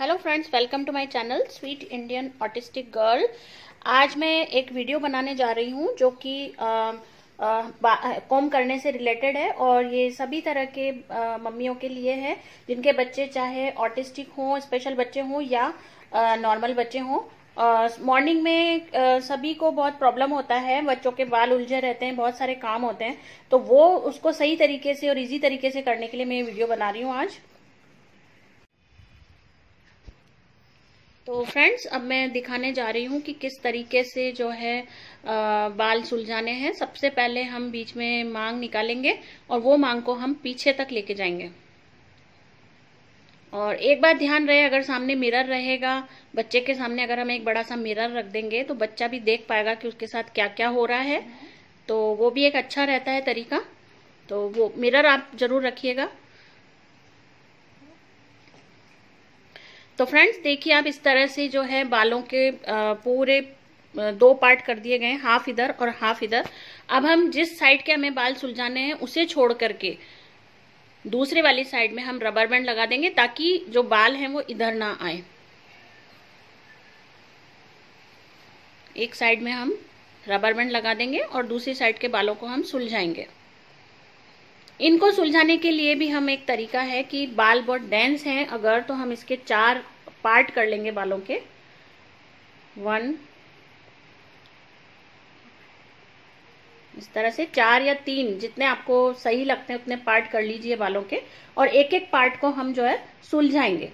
Hello friends welcome to my channel sweet Indian autistic girl आज मैं एक video बनाने जा रही हूँ जो कि कॉम करने से रिलेटेड है और ये सभी तरह के मम्मियों के लिए है जिनके बच्चे चाहे ऑटिस्टिक हों स्पेशल बच्चे हों या नॉर्मल बच्चे हों मॉर्निंग में आ, सभी को बहुत प्रॉब्लम होता है बच्चों के बाल उलझे रहते हैं बहुत सारे काम होते हैं तो वो उसको सही तरीके से और इजी तरीके से करने के लिए मैं वीडियो बना रही हूँ आज तो फ्रेंड्स अब मैं दिखाने जा रही हूँ कि किस तरीके से जो है आ, बाल सुलझाने हैं सबसे पहले हम बीच में मांग निकालेंगे और वो मांग को हम पीछे तक लेके जाएंगे और एक बात ध्यान रहे अगर सामने मिरर रहेगा बच्चे के सामने अगर हम एक बड़ा सा मिरर रख देंगे तो बच्चा भी देख पाएगा कि उसके साथ क्या क्या हो रहा है तो वो भी एक अच्छा रहता है तरीका तो वो मिरर आप जरूर रखिएगा तो फ्रेंड्स देखिए आप इस तरह से जो है बालों के पूरे दो पार्ट कर दिए गए हाफ इधर और हाफ इधर अब हम जिस साइड के हमें बाल सुलझाने हैं उसे छोड़ करके दूसरे वाली साइड में हम रबर बैंड लगा देंगे ताकि जो बाल हैं वो इधर ना आए एक साइड में हम रबर बैंड लगा देंगे और दूसरी साइड के बालों को हम सुलझाएंगे इनको सुलझाने के लिए भी हम एक तरीका है कि बाल बहुत डेंस हैं अगर तो हम इसके चार पार्ट कर लेंगे बालों के वन इस तरह से चार या तीन जितने आपको सही लगते हैं उतने पार्ट कर लीजिए बालों के और एक एक पार्ट को हम जो है सुलझाएंगे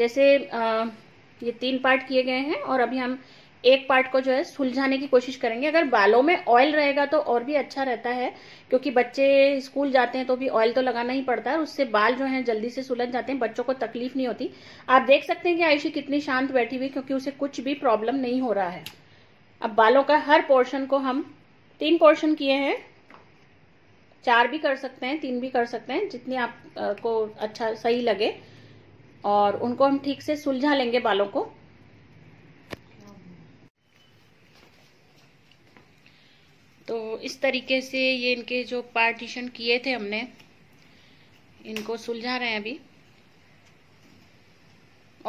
जैसे आ, ये तीन पार्ट किए गए हैं और अभी हम एक पार्ट को जो है सुलझाने की कोशिश करेंगे अगर बालों में ऑयल रहेगा तो और भी अच्छा रहता है क्योंकि बच्चे स्कूल जाते हैं तो भी ऑयल तो लगाना ही पड़ता है उससे बाल जो है जल्दी से सुलझ जाते हैं बच्चों को तकलीफ नहीं होती आप देख सकते हैं कि आयुषी कितनी शांत बैठी हुई क्योंकि उसे कुछ भी प्रॉब्लम नहीं हो रहा है अब बालों का हर पोर्शन को हम तीन पोर्शन किए हैं चार भी कर सकते हैं तीन भी कर सकते हैं जितनी आपको अच्छा सही लगे और उनको हम ठीक से सुलझा लेंगे बालों को तो इस तरीके से ये इनके जो पार्टीशन किए थे हमने इनको सुलझा रहे हैं अभी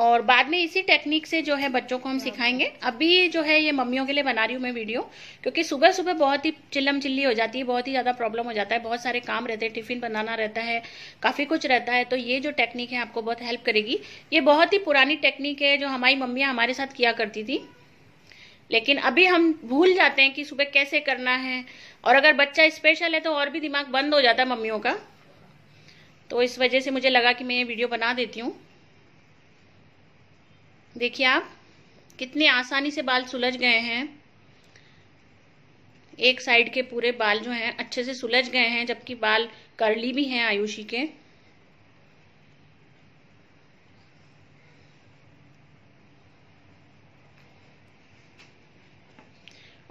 और बाद में इसी टेक्निक से जो है बच्चों को हम हाँ। सिखाएंगे अभी जो है ये मम्मियों के लिए बना रही हूँ मैं वीडियो क्योंकि सुबह सुबह बहुत ही चिल्लम चिल्ली हो जाती है बहुत ही ज़्यादा प्रॉब्लम हो जाता है बहुत सारे काम रहते हैं टिफिन बनाना रहता है काफ़ी कुछ रहता है तो ये जो टेक्निक है आपको बहुत हेल्प करेगी ये बहुत ही पुरानी टेक्निक है जो हमारी मम्मियाँ हमारे साथ किया करती थी लेकिन अभी हम भूल जाते हैं कि सुबह कैसे करना है और अगर बच्चा स्पेशल है तो और भी दिमाग बंद हो जाता है मम्मियों का तो इस वजह से मुझे लगा कि मैं ये वीडियो बना देती हूँ देखिए आप कितने आसानी से बाल सुलझ गए हैं एक साइड के पूरे बाल जो हैं अच्छे से सुलझ गए हैं जबकि बाल करली भी हैं आयुषी के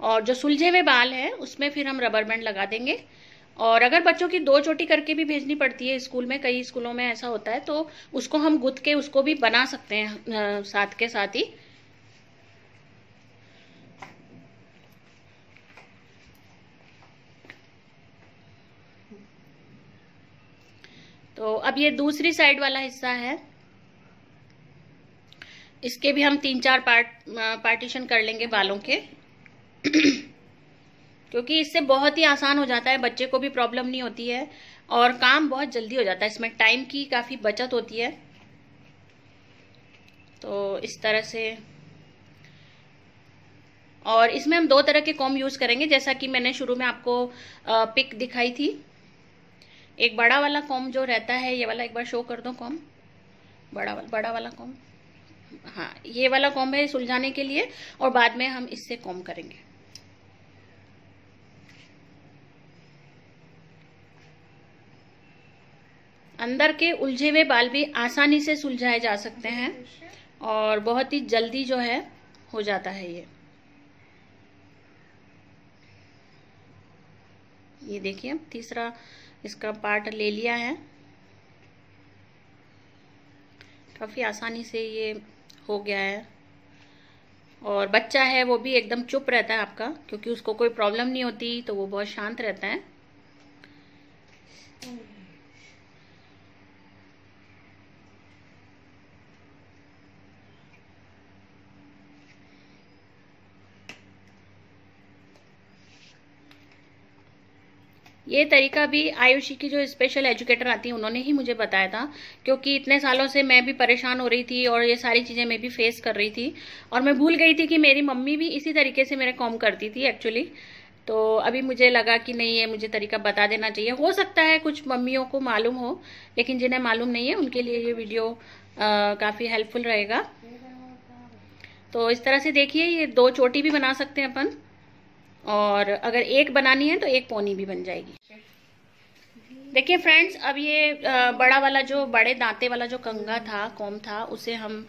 और जो सुलझे हुए बाल हैं उसमें फिर हम रबर बैंड लगा देंगे और अगर बच्चों की दो चोटी करके भी भेजनी पड़ती है स्कूल में कई स्कूलों में ऐसा होता है तो उसको हम गुद के उसको भी बना सकते हैं साथ के साथ ही तो अब ये दूसरी साइड वाला हिस्सा है इसके भी हम तीन चार पार्ट पार्टीशन कर लेंगे बालों के क्योंकि इससे बहुत ही आसान हो जाता है बच्चे को भी प्रॉब्लम नहीं होती है और काम बहुत जल्दी हो जाता है इसमें टाइम की काफ़ी बचत होती है तो इस तरह से और इसमें हम दो तरह के कॉम यूज़ करेंगे जैसा कि मैंने शुरू में आपको पिक दिखाई थी एक बड़ा वाला कॉम जो रहता है ये वाला एक बार शो कर दो कॉम बड़ा वाला बड़ा वाला कॉम हाँ ये वाला कॉम है सुलझाने के लिए और बाद में हम इससे कॉम करेंगे अंदर के उलझे हुए बाल भी आसानी से सुलझाए जा सकते हैं और बहुत ही जल्दी जो है हो जाता है ये ये देखिए तीसरा इसका पार्ट ले लिया है काफ़ी आसानी से ये हो गया है और बच्चा है वो भी एकदम चुप रहता है आपका क्योंकि उसको कोई प्रॉब्लम नहीं होती तो वो बहुत शांत रहता है ये तरीका भी आयुषी की जो स्पेशल एजुकेटर आती है उन्होंने ही मुझे बताया था क्योंकि इतने सालों से मैं भी परेशान हो रही थी और ये सारी चीज़ें मैं भी फेस कर रही थी और मैं भूल गई थी कि मेरी मम्मी भी इसी तरीके से मेरा कॉम करती थी एक्चुअली तो अभी मुझे लगा कि नहीं ये मुझे तरीका बता देना चाहिए हो सकता है कुछ मम्मियों को मालूम हो लेकिन जिन्हें मालूम नहीं है उनके लिए ये वीडियो काफ़ी हेल्पफुल रहेगा तो इस तरह से देखिए ये दो चोटी भी बना सकते हैं अपन और अगर एक बनानी है तो एक पोनी भी बन जाएगी देखिए फ्रेंड्स अब ये बड़ा वाला जो बड़े दांते वाला जो कंगा था कॉम था उसे हम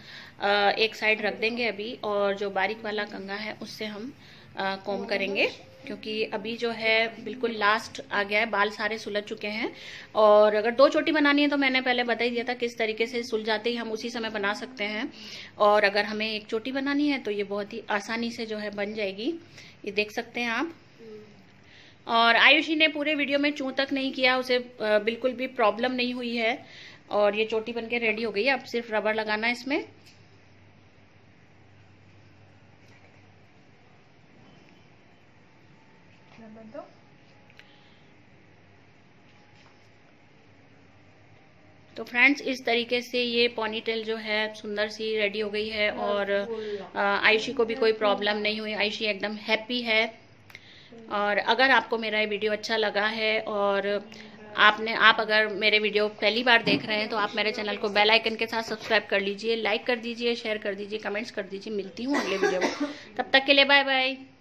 एक साइड रख देंगे अभी और जो बारीक वाला कंगा है उससे हम कॉम करेंगे क्योंकि अभी जो है बिल्कुल लास्ट आ गया है बाल सारे सुलझ चुके हैं और अगर दो चोटी बनानी है तो मैंने पहले बता ही दिया था किस तरीके से सुलझाते ही हम उसी समय बना सकते हैं और अगर हमें एक चोटी बनानी है तो ये बहुत ही आसानी से जो है बन जाएगी ये देख सकते हैं आप और आयुषी ने पूरे वीडियो में चूं तक नहीं किया उसे बिल्कुल भी प्रॉब्लम नहीं हुई है और ये चोटी बन रेडी हो गई है अब सिर्फ रबर लगाना है इसमें नंबर तो फ्रेंड्स इस तरीके से ये पॉनीटेल जो है सुंदर सी रेडी हो गई है और हाँ, आयुषी को भी कोई प्रॉब्लम नहीं हुई आयुषी एकदम हैप्पी है और अगर आपको मेरा ये वीडियो अच्छा लगा है और आपने आप अगर मेरे वीडियो पहली बार देख रहे हैं तो आप मेरे चैनल को बेल आइकन के साथ सब्सक्राइब कर लीजिए लाइक कर दीजिए शेयर कर दीजिए कमेंट्स कर दीजिए मिलती हूँ अगले वीडियो में तब तक के लिए बाय बाय